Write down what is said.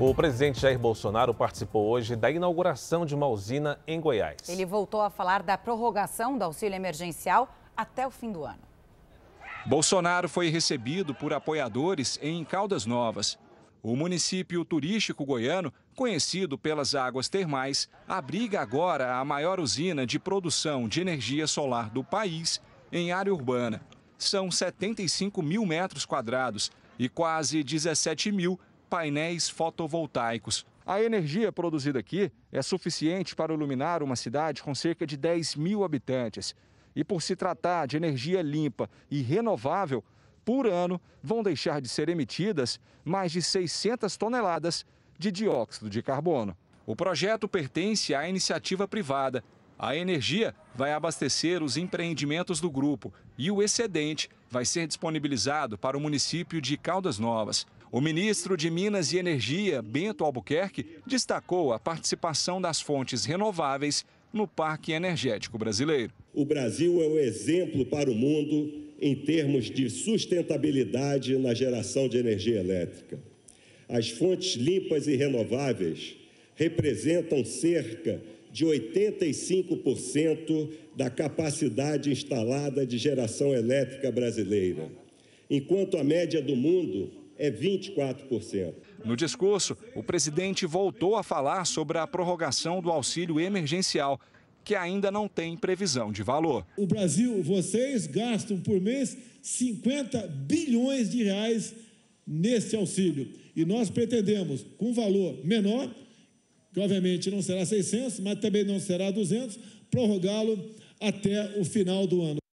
O presidente Jair Bolsonaro participou hoje da inauguração de uma usina em Goiás. Ele voltou a falar da prorrogação do auxílio emergencial até o fim do ano. Bolsonaro foi recebido por apoiadores em Caldas Novas. O município turístico goiano, conhecido pelas águas termais, abriga agora a maior usina de produção de energia solar do país em área urbana. São 75 mil metros quadrados e quase 17 mil painéis fotovoltaicos. A energia produzida aqui é suficiente para iluminar uma cidade com cerca de 10 mil habitantes. E por se tratar de energia limpa e renovável, por ano vão deixar de ser emitidas mais de 600 toneladas de dióxido de carbono. O projeto pertence à iniciativa privada a energia vai abastecer os empreendimentos do grupo e o excedente vai ser disponibilizado para o município de Caldas Novas. O ministro de Minas e Energia, Bento Albuquerque, destacou a participação das fontes renováveis no Parque Energético Brasileiro. O Brasil é o exemplo para o mundo em termos de sustentabilidade na geração de energia elétrica. As fontes limpas e renováveis representam cerca de 85% da capacidade instalada de geração elétrica brasileira, enquanto a média do mundo é 24%. No discurso, o presidente voltou a falar sobre a prorrogação do auxílio emergencial, que ainda não tem previsão de valor. O Brasil, vocês gastam por mês 50 bilhões de reais nesse auxílio. E nós pretendemos, com valor menor, que obviamente não será 600, mas também não será 200, prorrogá-lo até o final do ano.